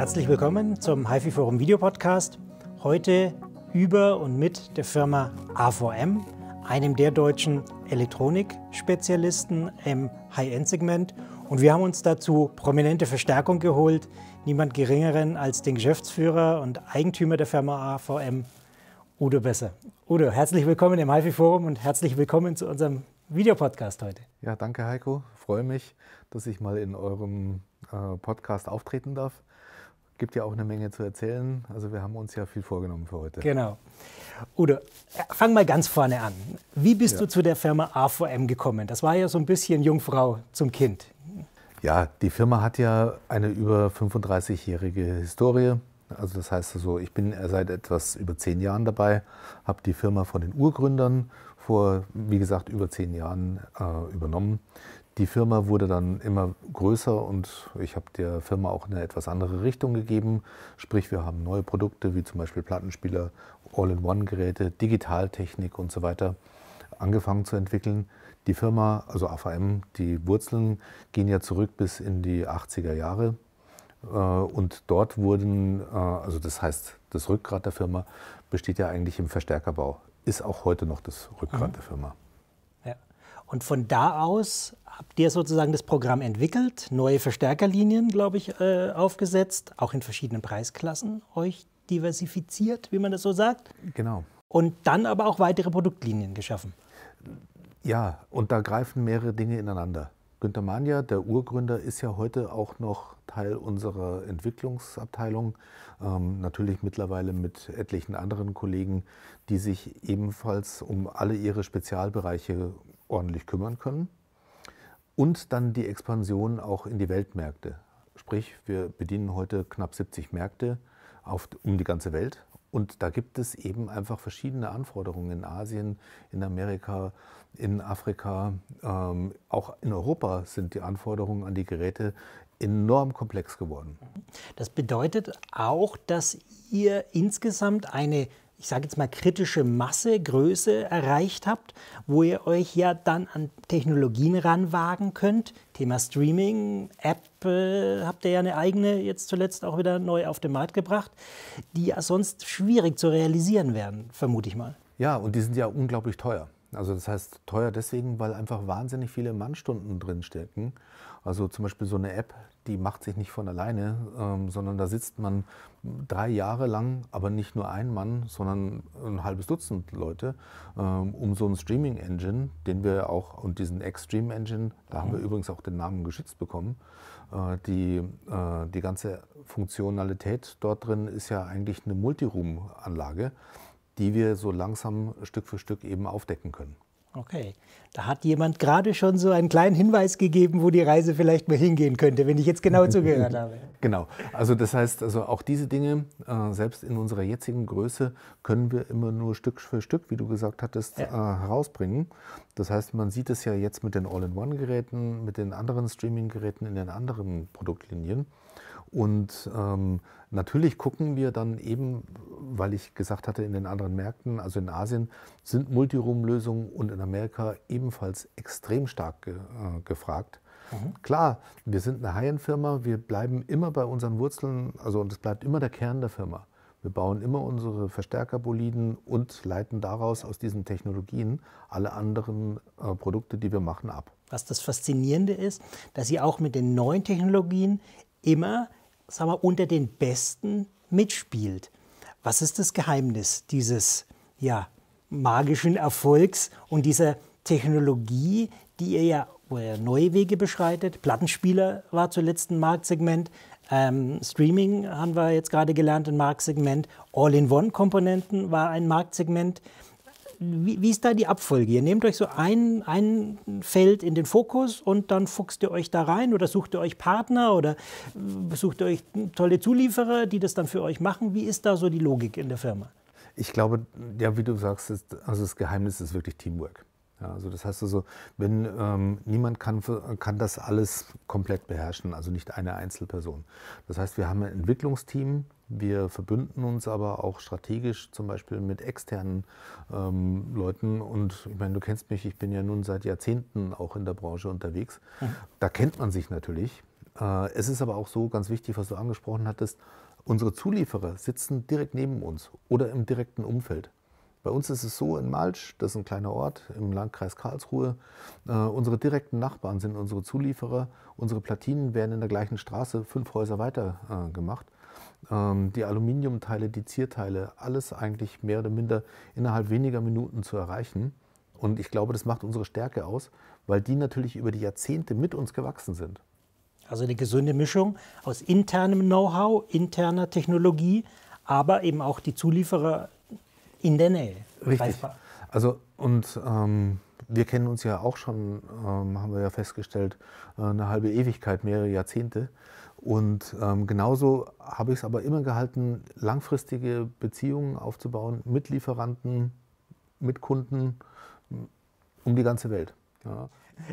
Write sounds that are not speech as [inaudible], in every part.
Herzlich willkommen zum HiFi Forum Videopodcast. Heute über und mit der Firma AVM, einem der deutschen Elektronikspezialisten im High-End-Segment. Und wir haben uns dazu prominente Verstärkung geholt, niemand geringeren als den Geschäftsführer und Eigentümer der Firma AVM, Udo Besser. Udo, herzlich willkommen im HiFi Forum und herzlich willkommen zu unserem Videopodcast heute. Ja, danke Heiko. Freue mich, dass ich mal in eurem äh, Podcast auftreten darf gibt ja auch eine Menge zu erzählen. Also wir haben uns ja viel vorgenommen für heute. Genau. Udo, fang mal ganz vorne an. Wie bist ja. du zu der Firma AVM gekommen? Das war ja so ein bisschen Jungfrau zum Kind. Ja, die Firma hat ja eine über 35-jährige Historie. Also das heißt so, ich bin seit etwas über zehn Jahren dabei, habe die Firma von den Urgründern vor, wie gesagt, über zehn Jahren äh, übernommen die Firma wurde dann immer größer und ich habe der Firma auch eine etwas andere Richtung gegeben. Sprich, wir haben neue Produkte wie zum Beispiel Plattenspieler, All-in-One-Geräte, Digitaltechnik und so weiter angefangen zu entwickeln. Die Firma, also AVM, die Wurzeln gehen ja zurück bis in die 80er Jahre. Äh, und dort wurden, äh, also das heißt, das Rückgrat der Firma besteht ja eigentlich im Verstärkerbau. Ist auch heute noch das Rückgrat mhm. der Firma. Und von da aus habt ihr sozusagen das Programm entwickelt, neue Verstärkerlinien, glaube ich, äh, aufgesetzt, auch in verschiedenen Preisklassen euch diversifiziert, wie man das so sagt. Genau. Und dann aber auch weitere Produktlinien geschaffen. Ja, und da greifen mehrere Dinge ineinander. Günter Mania, der Urgründer, ist ja heute auch noch Teil unserer Entwicklungsabteilung. Ähm, natürlich mittlerweile mit etlichen anderen Kollegen, die sich ebenfalls um alle ihre Spezialbereiche ordentlich kümmern können. Und dann die Expansion auch in die Weltmärkte. Sprich, wir bedienen heute knapp 70 Märkte auf, um die ganze Welt. Und da gibt es eben einfach verschiedene Anforderungen in Asien, in Amerika, in Afrika. Ähm, auch in Europa sind die Anforderungen an die Geräte enorm komplex geworden. Das bedeutet auch, dass ihr insgesamt eine ich sage jetzt mal, kritische Masse, Größe erreicht habt, wo ihr euch ja dann an Technologien ranwagen könnt. Thema Streaming, App äh, habt ihr ja eine eigene jetzt zuletzt auch wieder neu auf den Markt gebracht, die ja sonst schwierig zu realisieren wären, vermute ich mal. Ja, und die sind ja unglaublich teuer. Also das heißt teuer deswegen, weil einfach wahnsinnig viele Mannstunden drin stecken. Also zum Beispiel so eine App, die macht sich nicht von alleine, ähm, sondern da sitzt man drei Jahre lang, aber nicht nur ein Mann, sondern ein halbes Dutzend Leute, ähm, um so einen Streaming-Engine, den wir auch, und diesen X-Stream-Engine, da mhm. haben wir mhm. übrigens auch den Namen geschützt bekommen, äh, die, äh, die ganze Funktionalität dort drin ist ja eigentlich eine Multiroom-Anlage, die wir so langsam Stück für Stück eben aufdecken können. Okay, da hat jemand gerade schon so einen kleinen Hinweis gegeben, wo die Reise vielleicht mal hingehen könnte, wenn ich jetzt genau zugehört habe. [laughs] Genau, also das heißt, also auch diese Dinge, äh, selbst in unserer jetzigen Größe, können wir immer nur Stück für Stück, wie du gesagt hattest, ja. Äh, herausbringen. Das heißt, man sieht es ja jetzt mit den All-in-One-Geräten, mit den anderen Streaming-Geräten in den anderen Produktlinien. Und ähm, natürlich gucken wir dann eben, weil ich gesagt hatte, in den anderen Märkten, also in Asien, sind Multiroom-Lösungen und in Amerika ebenfalls extrem stark ge äh, gefragt. Mhm. Klar, wir sind eine High-End-Firma, wir bleiben immer bei unseren Wurzeln, also und es bleibt immer der Kern der Firma. Wir bauen immer unsere Verstärkerboliden und leiten daraus aus diesen Technologien alle anderen äh, Produkte, die wir machen, ab. Was das Faszinierende ist, dass Sie auch mit den neuen Technologien immer sagen wir, unter den Besten mitspielt. Was ist das Geheimnis dieses ja, magischen Erfolgs und dieser Technologie, die ihr ja, wo ihr neue Wege beschreitet? Plattenspieler war zuletzt ein Marktsegment. Ähm, Streaming haben wir jetzt gerade gelernt, ein Marktsegment. All-in-One-Komponenten war ein Marktsegment wie, wie, ist da die Abfolge? Ihr nehmt euch so ein, ein Feld in den Fokus und dann fuchst ihr euch da rein oder sucht ihr euch Partner oder äh, sucht ihr euch tolle Zulieferer, die das dann für euch machen. Wie ist da so die Logik in der Firma? Ich glaube, ja, wie du sagst, ist, also das Geheimnis ist wirklich Teamwork. Ja, also das heißt also, wenn ähm, niemand kann, kann das alles komplett beherrschen, also nicht eine Einzelperson. Das heißt, wir haben ein Entwicklungsteam, wir verbünden uns aber auch strategisch zum Beispiel mit externen ähm, Leuten. Und ich meine, du kennst mich, ich bin ja nun seit Jahrzehnten auch in der Branche unterwegs. Mhm. Da kennt man sich natürlich. Äh, es ist aber auch so ganz wichtig, was du angesprochen hattest, unsere Zulieferer sitzen direkt neben uns oder im direkten Umfeld. Bei uns ist es so, in Malsch, das ist ein kleiner Ort im Landkreis Karlsruhe, äh, unsere direkten Nachbarn sind unsere Zulieferer. Unsere Platinen werden in der gleichen Straße fünf Häuser weiter äh, gemacht. Ähm, die Aluminiumteile, die Zierteile, alles eigentlich mehr oder minder innerhalb weniger Minuten zu erreichen. Und ich glaube, das macht unsere Stärke aus, weil die natürlich über die Jahrzehnte mit uns gewachsen sind. Also eine gesunde Mischung aus internem Know-how, interner Technologie, aber eben auch die Zulieferer in der Nähe. Richtig. Greifbar. Also und ähm, wir kennen uns ja auch schon, ähm, haben wir ja festgestellt, äh, eine halbe Ewigkeit, mehrere Jahrzehnte. Und ähm, genauso habe ich es aber immer gehalten, langfristige Beziehungen aufzubauen mit Lieferanten, mit Kunden, um die ganze Welt. Ja.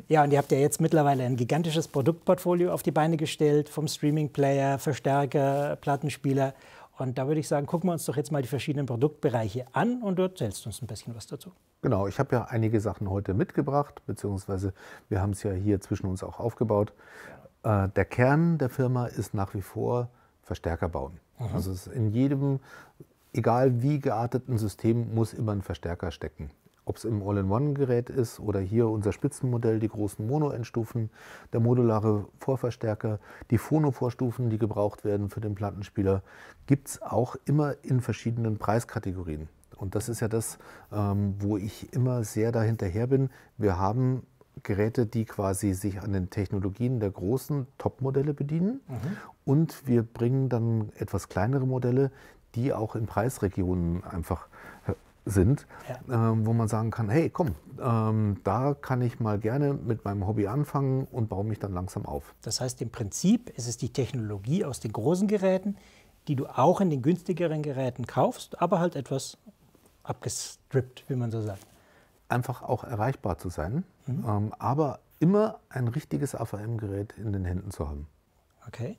ja, und ihr habt ja jetzt mittlerweile ein gigantisches Produktportfolio auf die Beine gestellt, vom Streaming-Player, Verstärker, Plattenspieler. Und da würde ich sagen, gucken wir uns doch jetzt mal die verschiedenen Produktbereiche an und du erzählst uns ein bisschen was dazu. Genau, ich habe ja einige Sachen heute mitgebracht, beziehungsweise wir haben es ja hier zwischen uns auch aufgebaut. Äh, der Kern der Firma ist nach wie vor Verstärker bauen. Mhm. Also in jedem, egal wie gearteten System, muss immer ein Verstärker stecken. Ob es im All-in-One-Gerät ist oder hier unser Spitzenmodell, die großen Mono-Endstufen, der modulare Vorverstärker, die Phono-Vorstufen, die gebraucht werden für den Plattenspieler, gibt es auch immer in verschiedenen Preiskategorien. Und das ist ja das, ähm, wo ich immer sehr dahinterher bin. Wir haben Geräte, die quasi sich an den Technologien der großen Top-Modelle bedienen. Mhm. Und wir bringen dann etwas kleinere Modelle, die auch in Preisregionen einfach äh, sind, ja. äh, wo man sagen kann, hey, komm, ähm, da kann ich mal gerne mit meinem Hobby anfangen und baue mich dann langsam auf. Das heißt, im Prinzip ist es die Technologie aus den großen Geräten, die du auch in den günstigeren Geräten kaufst, aber halt etwas abgestrippt, wie man so sagt. Einfach auch erreichbar zu sein. Mhm. Ähm, aber immer ein richtiges AVM-Gerät in den Händen zu haben. Okay.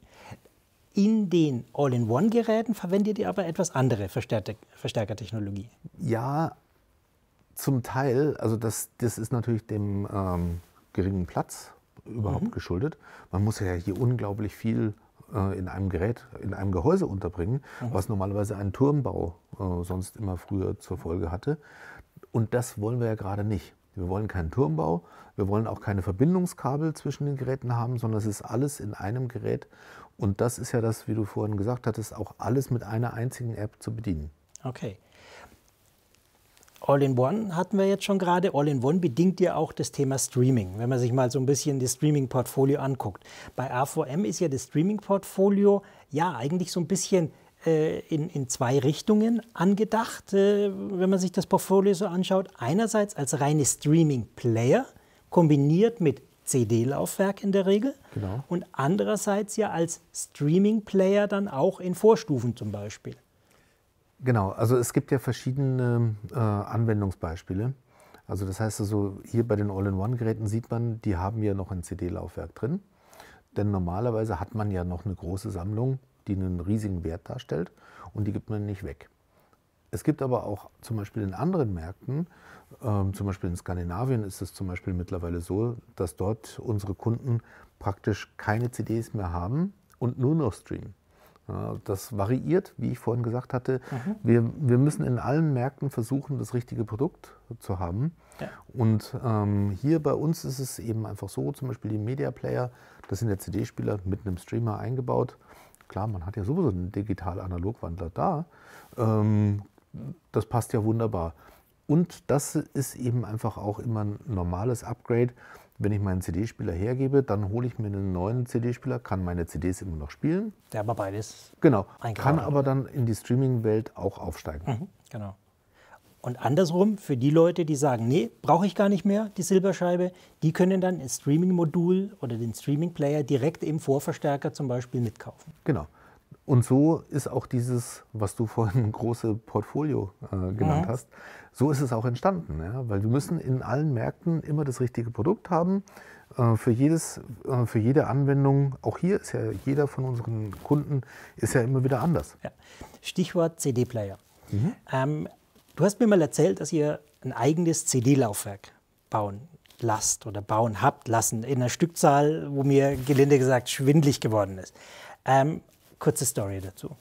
In den All-in-One-Geräten verwendet ihr aber etwas andere Verstärkertechnologie. Ja, zum Teil. Also das, das ist natürlich dem ähm, geringen Platz überhaupt mhm. geschuldet. Man muss ja hier unglaublich viel äh, in einem Gerät, in einem Gehäuse unterbringen, mhm. was normalerweise einen Turmbau äh, sonst immer früher zur Folge hatte. Und das wollen wir ja gerade nicht. Wir wollen keinen Turmbau, wir wollen auch keine Verbindungskabel zwischen den Geräten haben, sondern es ist alles in einem Gerät. Und das ist ja das, wie du vorhin gesagt hattest, auch alles mit einer einzigen App zu bedienen. Okay. All-in-One hatten wir jetzt schon gerade. All-in-One bedingt ja auch das Thema Streaming, wenn man sich mal so ein bisschen das Streaming-Portfolio anguckt. Bei AVM ist ja das Streaming-Portfolio ja eigentlich so ein bisschen äh, in, in zwei Richtungen angedacht, äh, wenn man sich das Portfolio so anschaut. Einerseits als reine Streaming-Player, kombiniert mit CD-Laufwerk in der Regel. Genau. Und andererseits ja als Streaming-Player dann auch in Vorstufen zum Beispiel. Genau, also es gibt ja verschiedene äh, Anwendungsbeispiele. Also das heißt also, hier bei den All-in-One-Geräten sieht man, die haben ja noch ein CD-Laufwerk drin. Denn normalerweise hat man ja noch eine große Sammlung die einen riesigen Wert darstellt und die gibt man nicht weg. Es gibt aber auch zum Beispiel in anderen Märkten, ähm, zum Beispiel in Skandinavien ist es zum Beispiel mittlerweile so, dass dort unsere Kunden praktisch keine CDs mehr haben und nur noch streamen. Ja, das variiert, wie ich vorhin gesagt hatte. Mhm. Wir, wir müssen in allen Märkten versuchen, das richtige Produkt zu haben. Ja. Und ähm, hier bei uns ist es eben einfach so, zum Beispiel die Media Player, das sind der CD-Spieler mit einem Streamer eingebaut Klar, man hat ja sowieso einen Digital-Analog-Wandler da. Ähm, das passt ja wunderbar. Und das ist eben einfach auch immer ein normales Upgrade. Wenn ich meinen CD-Spieler hergebe, dann hole ich mir einen neuen CD-Spieler, kann meine CDs immer noch spielen. Der aber beides. Genau. Kann aber dann in die Streaming-Welt auch aufsteigen. Mhm, genau. Und andersrum, für die Leute, die sagen, nee, brauche ich gar nicht mehr, die Silberscheibe, die können dann ein Streaming-Modul oder den Streaming-Player direkt im Vorverstärker zum Beispiel mitkaufen. Genau. Und so ist auch dieses, was du vorhin [laughs] große Portfolio äh, genannt ja. hast, so ist es auch entstanden. Ja? Weil wir müssen in allen Märkten immer das richtige Produkt haben. Äh, für, jedes, äh, für jede Anwendung, auch hier ist ja jeder von unseren Kunden, ist ja immer wieder anders. Ja. Stichwort CD-Player. Mhm. Ähm, Du hast mir mal erzählt, dass ihr ein eigenes CD-Laufwerk bauen lasst oder bauen habt lassen, in einer Stückzahl, wo mir gelinde gesagt schwindlig geworden ist. Ähm, kurze Story dazu.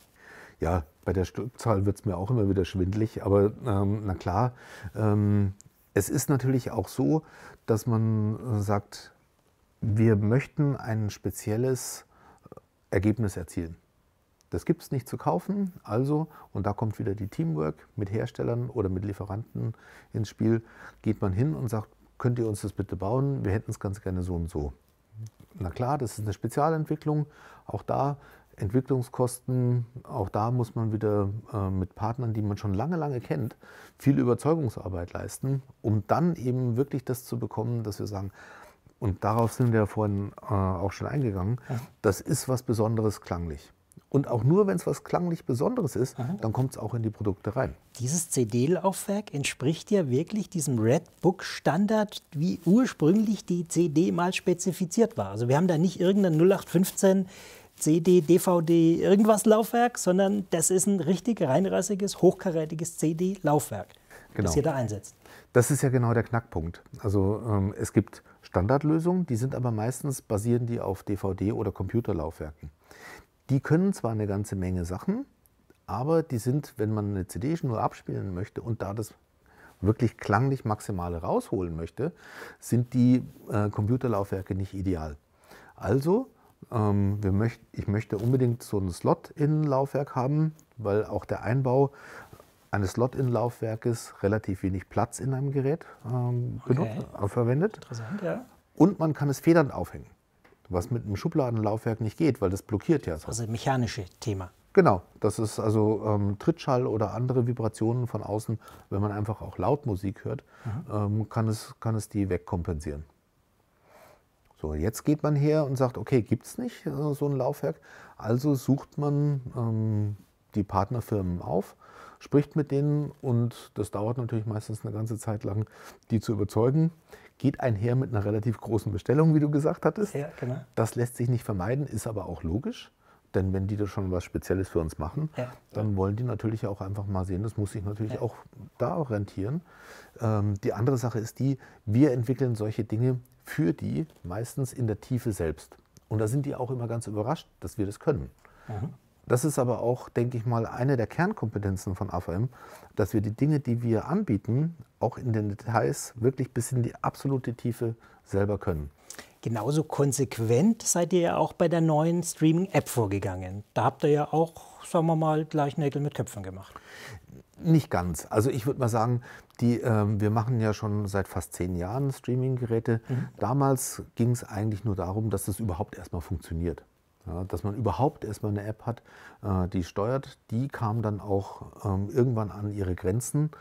Ja, bei der Stückzahl wird es mir auch immer wieder schwindlig, aber ähm, na klar, ähm, es ist natürlich auch so, dass man äh, sagt, wir möchten ein spezielles äh, Ergebnis erzielen. Das gibt es nicht zu kaufen, also, und da kommt wieder die Teamwork mit Herstellern oder mit Lieferanten ins Spiel, geht man hin und sagt, könnt ihr uns das bitte bauen, wir hätten es ganz gerne so und so. Na klar, das ist eine Spezialentwicklung, auch da Entwicklungskosten, auch da muss man wieder äh, mit Partnern, die man schon lange, lange kennt, viel Überzeugungsarbeit leisten, um dann eben wirklich das zu bekommen, dass wir sagen, und darauf sind wir ja vorhin äh, auch schon eingegangen, das ist was Besonderes klanglich. Und auch nur, wenn es was klanglich Besonderes ist, Aha. dann kommt es auch in die Produkte rein. Dieses CD-Laufwerk entspricht ja wirklich diesem Red Book-Standard, wie ursprünglich die CD mal spezifiziert war. Also wir haben da nicht irgendein 0815 CD, DVD, irgendwas Laufwerk, sondern das ist ein richtig reinrassiges, hochkarätiges CD-Laufwerk, genau. das ihr da einsetzt. Das ist ja genau der Knackpunkt. Also ähm, es gibt Standardlösungen, die sind aber meistens basieren die auf DVD oder Computerlaufwerken. Die können zwar eine ganze Menge Sachen, aber die sind, wenn man eine CD-Schnur abspielen möchte und da das wirklich klanglich Maximale rausholen möchte, sind die äh, Computerlaufwerke nicht ideal. Also, ähm, möcht, ich möchte unbedingt so ein Slot-In-Laufwerk haben, weil auch der Einbau eines Slot-In-Laufwerkes relativ wenig Platz in einem Gerät ähm, okay. benutzt, äh, verwendet. Interessant, ja. Und man kann es federnd aufhängen was mit einem Schubladenlaufwerk nicht geht, weil das blockiert ja. So. Also mechanische Thema. Genau, das ist also ähm, Trittschall oder andere Vibrationen von außen, wenn man einfach auch laut Musik hört, mhm. ähm, kann, es, kann es die wegkompensieren. So, jetzt geht man her und sagt, okay, gibt es nicht äh, so ein Laufwerk, also sucht man ähm, die Partnerfirmen auf, spricht mit denen und das dauert natürlich meistens eine ganze Zeit lang, die zu überzeugen geht einher mit einer relativ großen Bestellung, wie du gesagt hattest. Ja, genau. Das lässt sich nicht vermeiden, ist aber auch logisch. Denn wenn die da schon was Spezielles für uns machen, ja. dann wollen die natürlich auch einfach mal sehen, das muss sich natürlich ja. auch da auch rentieren. Ähm, die andere Sache ist die, wir entwickeln solche Dinge für die meistens in der Tiefe selbst. Und da sind die auch immer ganz überrascht, dass wir das können. Mhm. Das ist aber auch, denke ich mal, eine der Kernkompetenzen von AVM, dass wir die Dinge, die wir anbieten, auch in den Details wirklich bis in die absolute Tiefe selber können. Genauso konsequent seid ihr ja auch bei der neuen Streaming-App vorgegangen. Da habt ihr ja auch, sagen wir mal, gleich Nägel mit Köpfen gemacht. Nicht ganz. Also ich würde mal sagen, die, äh, wir machen ja schon seit fast zehn Jahren Streaming-Geräte. Mhm. Damals ging es eigentlich nur darum, dass das überhaupt erstmal funktioniert. Ja, dass man überhaupt erstmal eine App hat, äh, die steuert, die kam dann auch ähm, irgendwann an ihre Grenzen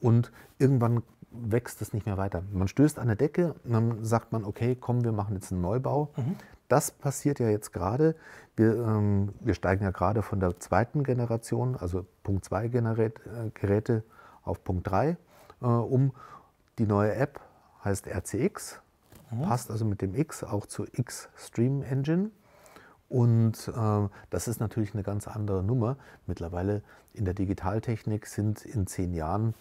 und irgendwann wächst es nicht mehr weiter. Man stößt an der Decke, dann sagt man, okay, komm, wir machen jetzt einen Neubau. Mhm. Das passiert ja jetzt gerade. Wir, ähm, wir, steigen ja gerade von der zweiten Generation, also Punkt 2 äh, Geräte auf Punkt 3 äh, um. Die neue App heißt RCX, mhm. passt also mit dem X auch zu X Stream Engine. Und äh, das ist natürlich eine ganz andere Nummer. Mittlerweile in der Digitaltechnik sind in zehn Jahren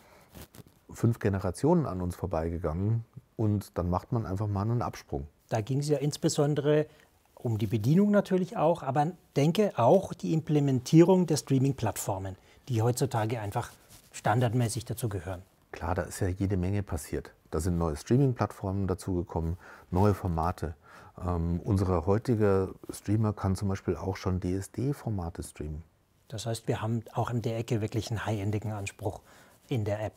fünf Generationen an uns vorbeigegangen und dann macht man einfach mal einen Absprung. Da ging es ja insbesondere um die Bedienung natürlich auch, aber denke auch die Implementierung der Streaming-Plattformen, die heutzutage einfach standardmäßig dazu gehören. Klar, da ist ja jede Menge passiert. Da sind neue Streaming-Plattformen dazugekommen, neue Formate, ähm, unser heutiger Streamer kann zum Beispiel auch schon DSD-Formate streamen. Das heißt, wir haben auch in der Ecke wirklich einen high-endigen Anspruch in der App.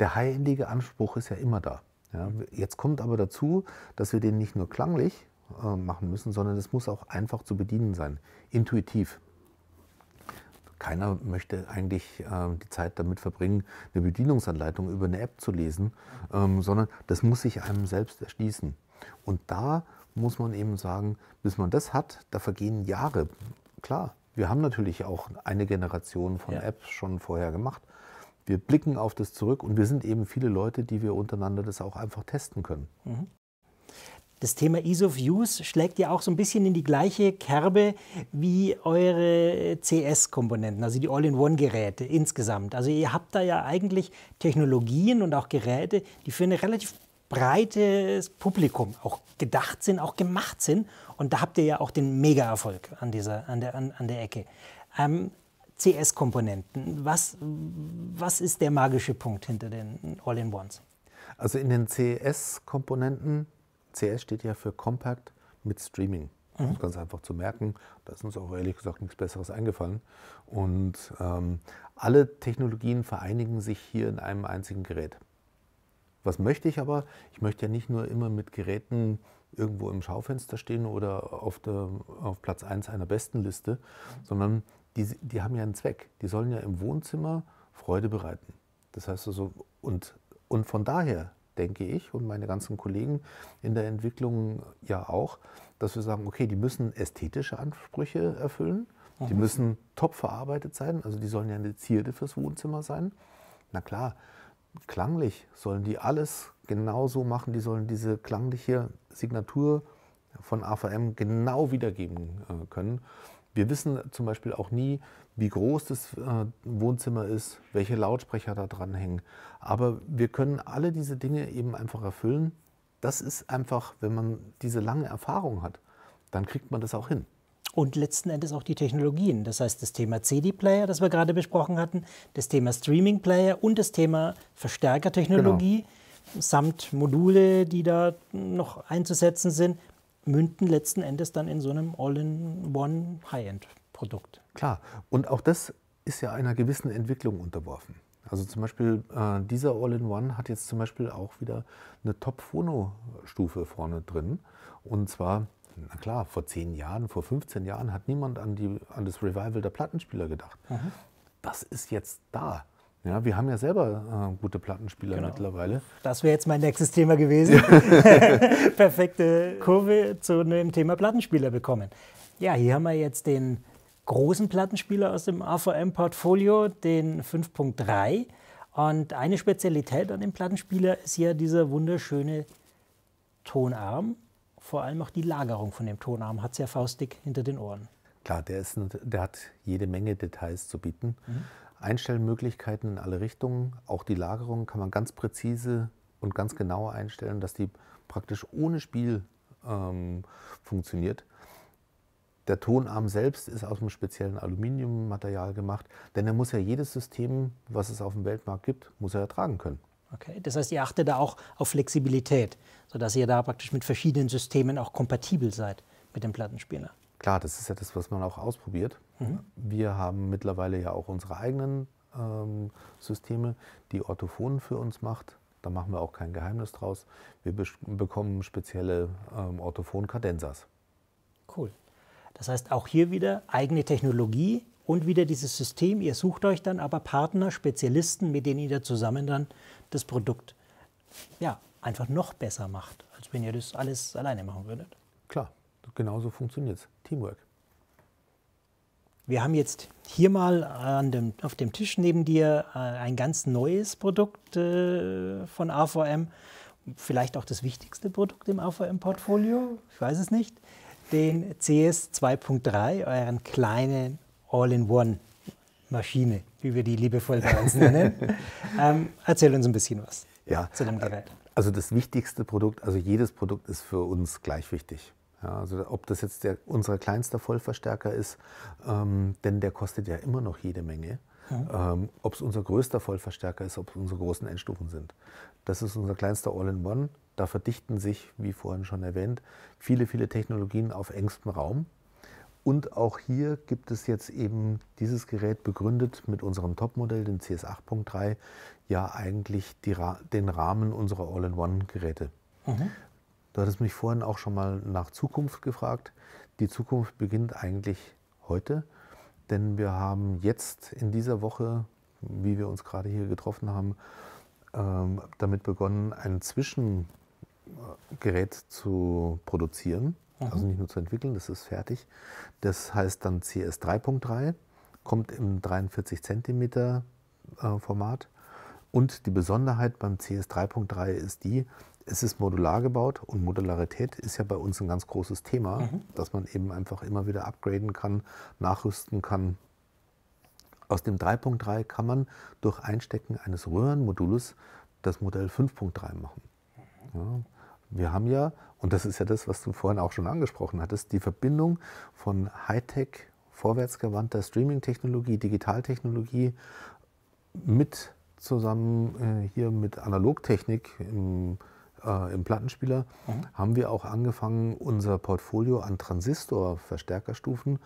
Der high-endige Anspruch ist ja immer da. Ja. Jetzt kommt aber dazu, dass wir den nicht nur klanglich äh, machen müssen, sondern es muss auch einfach zu bedienen sein, intuitiv. Keiner möchte eigentlich äh, die Zeit damit verbringen, eine Bedienungsanleitung über eine App zu lesen, ähm, sondern das muss sich einem selbst erschließen. Und da muss man eben sagen, bis man das hat, da vergehen Jahre. Klar, wir haben natürlich auch eine Generation von ja. Apps schon vorher gemacht. Wir blicken auf das zurück und wir sind eben viele Leute, die wir untereinander das auch einfach testen können. Mhm. Das Thema Ease of Use schlägt ja auch so ein bisschen in die gleiche Kerbe wie eure CS-Komponenten, also die All-in-One-Geräte insgesamt. Also ihr habt da ja eigentlich Technologien und auch Geräte, die für eine relativ breites Publikum auch gedacht sind, auch gemacht sind. Und da habt ihr ja auch den Mega-Erfolg an, dieser, an, der, an, an der Ecke. Ähm, CS-Komponenten, was, was ist der magische Punkt hinter den All-in-Ones? Also in den CS-Komponenten, CS steht ja für Compact mit Streaming. Mhm. Das ist mhm. ganz einfach zu merken. Da ist uns auch ehrlich gesagt nichts Besseres eingefallen. Und ähm, alle Technologien vereinigen sich hier in einem einzigen Gerät. Was möchte ich aber? Ich möchte ja nicht nur immer mit Geräten irgendwo im Schaufenster stehen oder auf, der, auf Platz 1 einer besten Liste, sondern die, die haben ja einen Zweck. Die sollen ja im Wohnzimmer Freude bereiten. Das heißt also, und, und von daher denke ich und meine ganzen Kollegen in der Entwicklung ja auch, dass wir sagen, okay, die müssen ästhetische Ansprüche erfüllen, die mhm. müssen top verarbeitet sein, also die sollen ja eine Zierde fürs Wohnzimmer sein. Na klar, klanglich sollen die alles genauso machen, die sollen diese klangliche Signatur von AVM genau wiedergeben äh, können. Wir wissen zum Beispiel auch nie, wie groß das äh, Wohnzimmer ist, welche Lautsprecher da dran hängen. Aber wir können alle diese Dinge eben einfach erfüllen. Das ist einfach, wenn man diese lange Erfahrung hat, dann kriegt man das auch hin und letzten Endes auch die Technologien. Das heißt, das Thema CD-Player, das wir gerade besprochen hatten, das Thema Streaming-Player und das Thema Verstärkertechnologie genau. samt Module, die da noch einzusetzen sind, münden letzten Endes dann in so einem All-in-One High-End-Produkt. Klar, und auch das ist ja einer gewissen Entwicklung unterworfen. Also zum Beispiel äh, dieser All-in-One hat jetzt zum Beispiel auch wieder eine Top-Phono-Stufe vorne drin. Und zwar na klar, vor zehn Jahren, vor 15 Jahren hat niemand an, die, an das Revival der Plattenspieler gedacht. Mhm. Das ist jetzt da. Ja, wir haben ja selber äh, gute Plattenspieler genau. mittlerweile. Das wäre jetzt mein nächstes Thema gewesen. [laughs] Perfekte Kurve zu dem Thema Plattenspieler bekommen. Ja, hier haben wir jetzt den großen Plattenspieler aus dem AVM-Portfolio, den 5.3. Und eine Spezialität an dem Plattenspieler ist ja dieser wunderschöne Tonarm vor allem auch die Lagerung von dem Tonarm hat sehr faustdick hinter den Ohren. Klar, der, ist der hat jede Menge Details zu bieten. Mhm. Einstellmöglichkeiten in alle Richtungen. Auch die Lagerung kann man ganz präzise und ganz genau einstellen, dass die praktisch ohne Spiel ähm, funktioniert. Der Tonarm selbst ist aus einem speziellen Aluminiummaterial gemacht, denn er muss ja jedes System, was es auf dem Weltmarkt gibt, muss er ertragen können. Okay? Das heißt, ihr achtet da auch auf Flexibilität, sodass ihr da praktisch mit verschiedenen Systemen auch kompatibel seid mit dem Plattenspieler. Klar, das ist ja das, was man auch ausprobiert. Mhm. Wir haben mittlerweile ja auch unsere eigenen ähm, Systeme, die Orthophon für uns macht. Da machen wir auch kein Geheimnis draus. Wir be bekommen spezielle ähm, Orthophon-Kadenzas. Cool. Das heißt, auch hier wieder eigene Technologie, und wieder dieses System. Ihr sucht euch dann aber Partner, Spezialisten, mit denen ihr zusammen dann das Produkt ja, einfach noch besser macht, als wenn ihr das alles alleine machen würdet. Klar, genauso funktioniert es. Teamwork. Wir haben jetzt hier mal dem, auf dem Tisch neben dir äh, ein ganz neues Produkt äh, von AVM, vielleicht auch das wichtigste Produkt im AVM-Portfolio, ich weiß es nicht, den CS 2.3, euren kleinen All-in-One-Maschine, wie wir die liebevoll bei uns nennen. [laughs] ähm, erzähl uns ein bisschen was ja, zu dem Gerät. Also das wichtigste Produkt, also jedes Produkt ist für uns gleich wichtig. Ja, also ob das jetzt der, unser kleinster Vollverstärker ist, ähm, denn der kostet ja immer noch jede Menge. Ja. Ähm, ob es unser größter Vollverstärker ist, ob es unsere großen Endstufen sind. Das ist unser kleinster All-in-One. Da verdichten sich, wie vorhin schon erwähnt, viele, viele Technologien auf engstem Raum. Und auch hier gibt es jetzt eben dieses Gerät begründet mit unserem Topmodell, dem CS 8.3, ja eigentlich Ra den Rahmen unserer All-in-One-Geräte. Mhm. Du hattest mich vorhin auch schon mal nach Zukunft gefragt. Die Zukunft beginnt eigentlich heute, denn wir haben jetzt in dieser Woche, wie wir uns gerade hier getroffen haben, ähm, damit begonnen, ein Zwischengerät zu produzieren. Also mhm. also nicht nur zu entwickeln, das ist fertig. Das heißt dann CS 3.3, kommt im 43 cm äh, Format. Und die Besonderheit beim CS 3.3 ist die, es ist modular gebaut und Modularität ist ja bei uns ein ganz großes Thema, mhm. dass man eben einfach immer wieder upgraden kann, nachrüsten kann. Aus dem 3.3 kann man durch Einstecken eines Röhrenmodules das Modell 5.3 machen. Ja. Wir haben ja, und das ist ja das, was du vorhin auch schon angesprochen hattest, die Verbindung von Hightech, vorwärtsgewandter Streaming-Technologie, Digitaltechnologie mit zusammen äh, hier mit Analogtechnik im, äh, im Plattenspieler mhm. haben wir auch angefangen, unser Portfolio an Transistor-Verstärkerstufen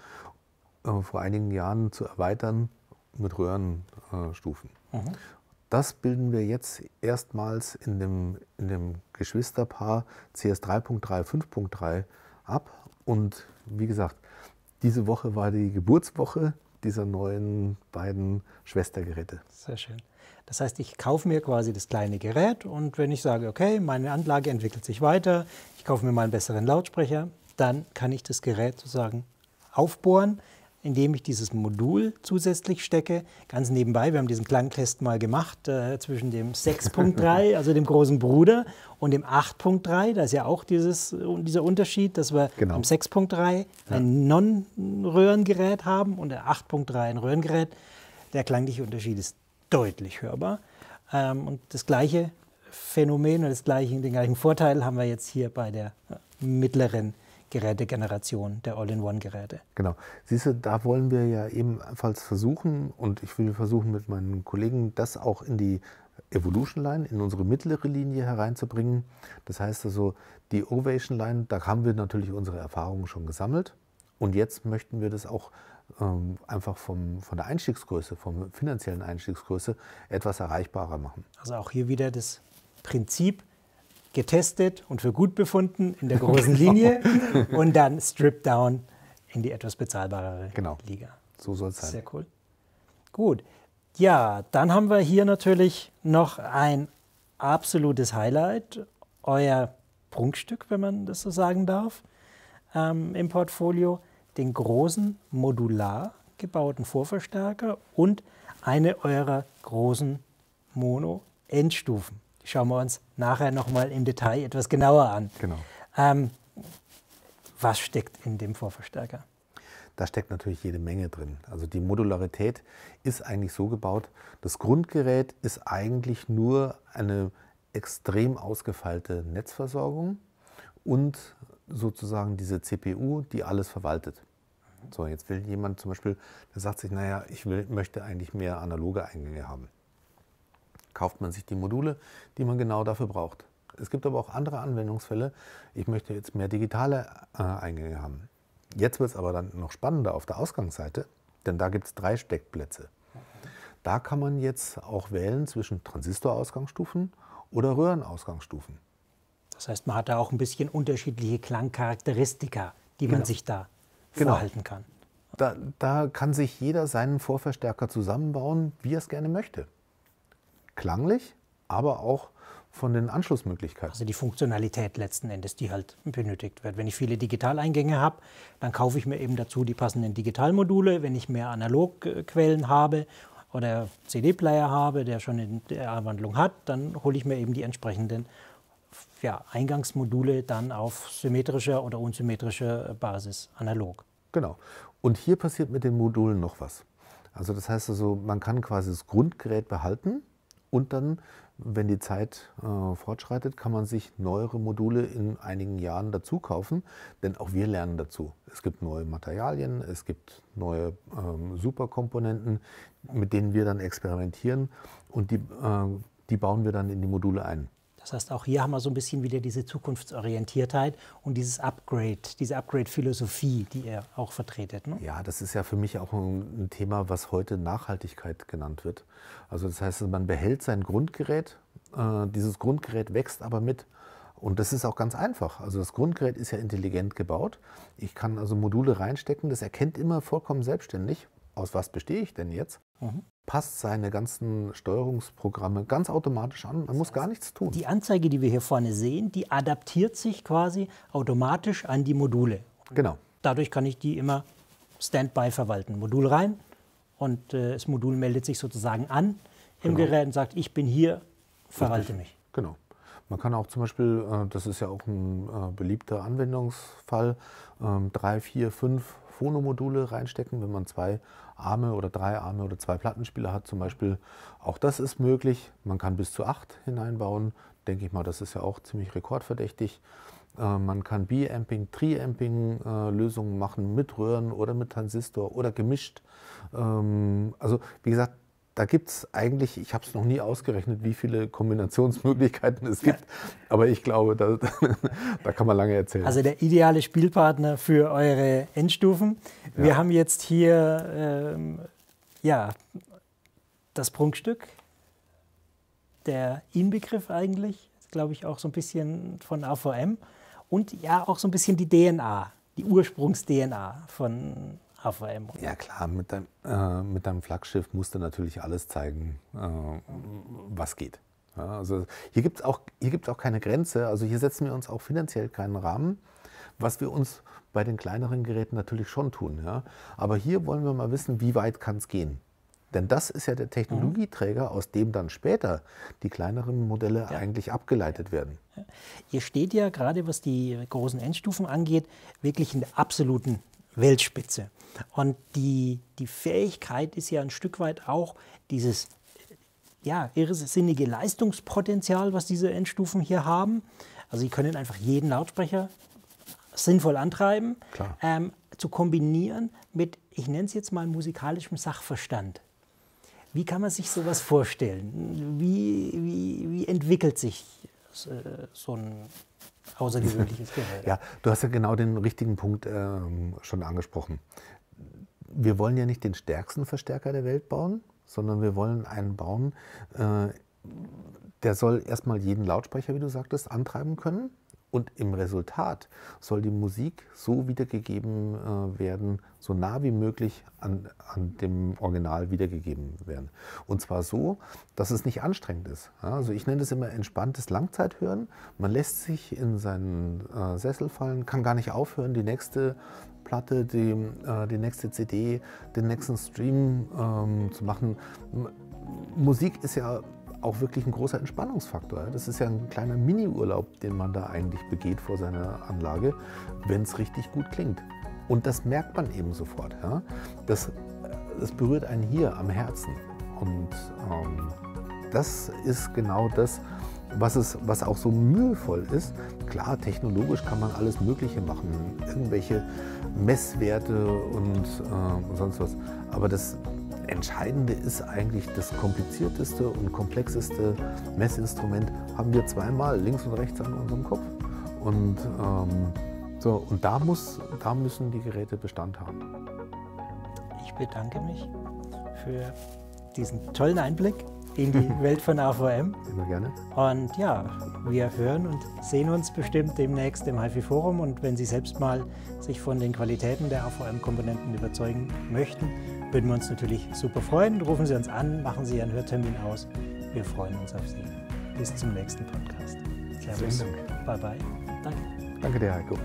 äh, vor einigen Jahren zu erweitern mit Röhrenstufen. Mhm. Das bilden wir jetzt erstmals in dem, in dem Geschwisterpaar CS 3.3, 5.3 ab. Und wie gesagt, diese Woche war die Geburtswoche dieser neuen beiden Schwestergeräte. Sehr schön. Das heißt, ich kaufe mir quasi das kleine Gerät und wenn ich sage, okay, meine Anlage entwickelt sich weiter, ich kaufe mir mal einen besseren Lautsprecher, dann kann ich das Gerät sozusagen aufbohren, indem ich dieses Modul zusätzlich stecke. Ganz nebenbei, wir haben diesen Klangtest mal gemacht äh, zwischen dem 6.3, [laughs] also dem großen Bruder, und dem 8.3. Da ist ja auch dieses, dieser Unterschied, dass wir genau. am 6.3 ein ja. Non-Röhrengerät haben und der 8.3 ein Röhrengerät. Der klangliche Unterschied ist deutlich hörbar. Ähm, und das gleiche Phänomen oder das gleiche, den gleichen Vorteil haben wir jetzt hier bei der äh, mittleren Gerätegeneration der All-in-One-Geräte. Genau. Siehst du, da wollen wir ja ebenfalls versuchen, und ich will versuchen mit meinen Kollegen, das auch in die Evolution Line, in unsere mittlere Linie hereinzubringen. Das heißt also, die Ovation Line, da haben wir natürlich unsere Erfahrungen schon gesammelt. Und jetzt möchten wir das auch ähm, einfach vom, von der Einstiegsgröße, vom finanziellen Einstiegsgröße etwas erreichbarer machen. Also auch hier wieder das Prinzip, getestet und für gut befunden in der großen Linie [laughs] genau. und dann stripped down in die etwas bezahlbarere genau. Liga. So soll es sein. Sehr cool. Gut. Ja, dann haben wir hier natürlich noch ein absolutes Highlight, euer Prunkstück, wenn man das so sagen darf, ähm, im Portfolio, den großen modular gebauten Vorverstärker und eine eurer großen Mono-Endstufen schauen wir uns nachher nochmal im Detail etwas genauer an. Genau. Ähm, was steckt in dem Vorverstärker? Da steckt natürlich jede Menge drin. Also die Modularität ist eigentlich so gebaut, das Grundgerät ist eigentlich nur eine extrem ausgefeilte Netzversorgung und sozusagen diese CPU, die alles verwaltet. So, jetzt will jemand zum Beispiel, der sagt sich, naja, ich will, möchte eigentlich mehr analoge Eingänge haben kauft man sich die Module, die man genau dafür braucht. Es gibt aber auch andere Anwendungsfälle. Ich möchte jetzt mehr digitale äh, Eingänge haben. Jetzt wird es aber dann noch spannender auf der Ausgangsseite, denn da gibt es drei Steckplätze. Da kann man jetzt auch wählen zwischen Transistorausgangsstufen oder Röhrenausgangsstufen. Das heißt, man hat da auch ein bisschen unterschiedliche Klangcharakteristika, die genau. man sich da genau. kann. Da, da kann sich jeder seinen Vorverstärker zusammenbauen, wie er es gerne möchte klanglich, aber auch von den Anschlussmöglichkeiten. Also die Funktionalität letzten Endes, die halt benötigt wird. Wenn ich viele Digitaleingänge habe, dann kaufe ich mir eben dazu die passenden Digitalmodule. Wenn ich mehr Analogquellen habe oder CD-Player habe, der schon eine Abwandlung hat, dann hole ich mir eben die entsprechenden ja, Eingangsmodule dann auf symmetrischer oder unsymmetrischer Basis analog. Genau. Und hier passiert mit den Modulen noch was. Also das heißt also, man kann quasi das Grundgerät behalten, und dann, wenn die Zeit äh, fortschreitet, kann man sich neuere Module in einigen Jahren dazu kaufen, denn auch wir lernen dazu. Es gibt neue Materialien, es gibt neue ähm, Superkomponenten, mit denen wir dann experimentieren und die, äh, die bauen wir dann in die Module ein. Das heißt, auch hier haben wir so ein bisschen wieder diese Zukunftsorientiertheit und dieses Upgrade, diese Upgrade-Philosophie, die er auch vertretet. Ne? Ja, das ist ja für mich auch ein Thema, was heute Nachhaltigkeit genannt wird. Also das heißt, man behält sein Grundgerät, äh, dieses Grundgerät wächst aber mit. Und das ist auch ganz einfach. Also das Grundgerät ist ja intelligent gebaut. Ich kann also Module reinstecken, das erkennt immer vollkommen selbstständig, aus was bestehe ich denn jetzt, mhm. passt seine ganzen Steuerungsprogramme ganz automatisch an. Man das muss gar nichts tun. Die Anzeige, die wir hier vorne sehen, die adaptiert sich quasi automatisch an die Module. Genau. Dadurch kann ich die immer Standby verwalten. Modul rein und äh, das Modul meldet sich sozusagen an im genau. Gerät und sagt, ich bin hier, verwalte Richtig. mich. Genau. Man kann auch zum Beispiel, äh, das ist ja auch ein äh, beliebter Anwendungsfall, ähm, drei, vier, fünf Phonomodule reinstecken, wenn man zwei Arme oder drei Arme oder zwei Plattenspieler hat zum Beispiel. Auch das ist möglich. Man kann bis zu acht hineinbauen. Denke ich mal, das ist ja auch ziemlich rekordverdächtig. Äh, man kann B-Amping, Tri-Amping-Lösungen äh, machen mit Röhren oder mit Transistor oder gemischt. Ähm, also wie gesagt, da gibt es eigentlich, ich habe es noch nie ausgerechnet, wie viele Kombinationsmöglichkeiten es gibt, aber ich glaube, da, [laughs] da, kann man lange erzählen. Also der ideale Spielpartner für eure Endstufen. Wir ja. haben jetzt hier ähm, ja, das Prunkstück, der Inbegriff eigentlich, glaube ich auch so ein bisschen von AVM und ja auch so ein bisschen die DNA, die Ursprungs-DNA von HVM. Oder? Ja klar, mit, dein, äh, mit deinem Flaggschiff musst du natürlich alles zeigen, äh, was geht. Ja, also hier gibt es auch, auch keine Grenze, also hier setzen wir uns auch finanziell keinen Rahmen, was wir uns bei den kleineren Geräten natürlich schon tun. Ja? Aber hier wollen wir mal wissen, wie weit kann es gehen. Denn das ist ja der Technologieträger, aus dem dann später die kleineren Modelle ja. eigentlich abgeleitet werden. Ihr steht ja gerade, was die großen Endstufen angeht, wirklich in der absoluten Weltspitze. Und die, die Fähigkeit ist ja ein Stück weit auch dieses ja, irrsinnige Leistungspotenzial, was diese Endstufen hier haben. Also sie können einfach jeden Lautsprecher sinnvoll antreiben, ähm, zu kombinieren mit, ich nenne es jetzt mal musikalischem Sachverstand. Wie kann man sich sowas vorstellen? Wie, wie, wie entwickelt sich äh, so ein außergewöhnliches [laughs] Gerät? ja, du hast ja genau den richtigen Punkt ähm, schon angesprochen wir wollen ja nicht den stärksten Verstärker der Welt bauen, sondern wir wollen einen bauen, äh, der soll erstmal jeden Lautsprecher, wie du sagtest, antreiben können. Und im Resultat soll die Musik so wiedergegeben äh, werden, so nah wie möglich an, an dem Original wiedergegeben werden. Und zwar so, dass es nicht anstrengend ist. Ja, also ich nenne das immer entspanntes Langzeithören. Man lässt sich in seinen äh, Sessel fallen, kann gar nicht aufhören, die nächste Platte, die, äh, die nächste CD, den nächsten Stream ähm, zu machen. Musik ist ja auch wirklich ein großer Entspannungsfaktor. Das ist ja ein kleiner Mini-Urlaub, den man da eigentlich begeht vor seiner Anlage, wenn es richtig gut klingt. Und das merkt man eben sofort. Ja? Das, das berührt einen hier am Herzen. Und ähm, das ist genau das, was, ist, was auch so mühevoll ist, klar, technologisch kann man alles Mögliche machen, irgendwelche Messwerte und, äh, sonst was. Aber das Entscheidende ist eigentlich, das komplizierteste und komplexeste Messinstrument haben wir zweimal links und rechts an unserem Kopf. Und, ähm, so, und da, muss, da müssen die Geräte Bestand haben. Ich bedanke mich für diesen tollen Einblick in die [laughs] Welt von AVM. Immer gerne. Und ja, wir hören und sehen uns bestimmt demnächst im HiFi Forum. Und wenn Sie selbst mal sich von den Qualitäten der AVM-Komponenten überzeugen möchten, würden wir uns natürlich super freuen. Rufen Sie uns an, machen Sie Ihren Hörtermin aus. Wir freuen uns auf Sie. Bis zum nächsten Podcast. Servus. Bye bye. Danke. Danke dir, Heiko.